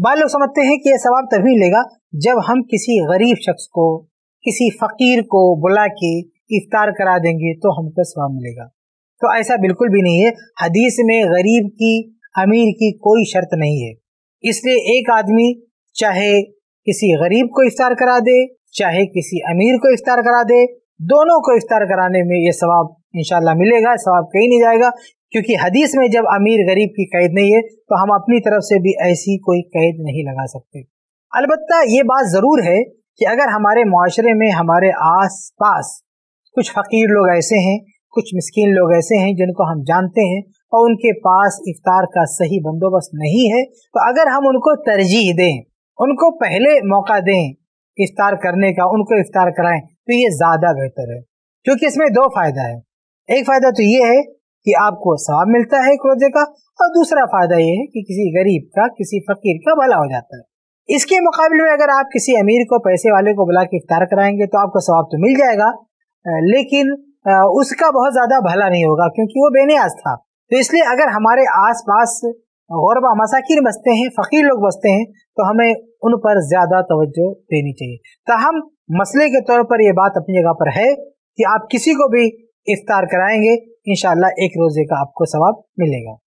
बाल लोग समझते हैं कि यह सवाब तभी मिलेगा जब हम किसी गरीब शख्स को किसी फ़कीर को बुला के इफ्तार करा देंगे तो हमको सवाब मिलेगा तो ऐसा बिल्कुल भी नहीं है हदीस में गरीब की अमीर की कोई शर्त नहीं है इसलिए एक आदमी चाहे किसी गरीब को इफ्तार करा दे चाहे किसी अमीर को इफ्तार करा दे दोनों को इफ्तार कराने में ये सवाब इंशाल्लाह मिलेगा सवाब कहीं नहीं जाएगा क्योंकि हदीस में जब अमीर गरीब की कैद नहीं है तो हम अपनी तरफ से भी ऐसी कोई कैद नहीं लगा सकते अलबत् ये बात ज़रूर है कि अगर हमारे माशरे में हमारे आस पास कुछ फ़कीर लोग ऐसे हैं कुछ मस्किन लोग ऐसे हैं जिनको हम जानते हैं और उनके पास इफ्तार का सही बंदोबस्त नहीं है तो अगर हम उनको तरजीह दें उनको पहले मौका दें इफ्तार करने का उनको इफ्तार कराएं तो ये ज़्यादा बेहतर है क्योंकि इसमें दो फ़ायदा है एक फ़ायदा तो ये है कि आपको सवाब मिलता है एक रोजे का और दूसरा फ़ायदा ये है कि किसी गरीब का किसी फ़कीर का भला हो जाता है इसके मुकाबले में अगर आप किसी अमीर को पैसे वाले को बुला के इफ्तार कराएंगे तो आपको सवाब तो मिल जाएगा लेकिन उसका बहुत ज़्यादा भला नहीं होगा क्योंकि वो बेनियाज था तो इसलिए अगर हमारे आसपास गौरबा मसाकिन बसते हैं फ़कीर लोग बसते हैं तो हमें उन पर ज़्यादा तवज्जो देनी चाहिए ताहम मसले के तौर पर यह बात अपनी जगह पर है कि आप किसी को भी इफ्तार कराएंगे इन एक रोज़े का आपको सवाब मिलेगा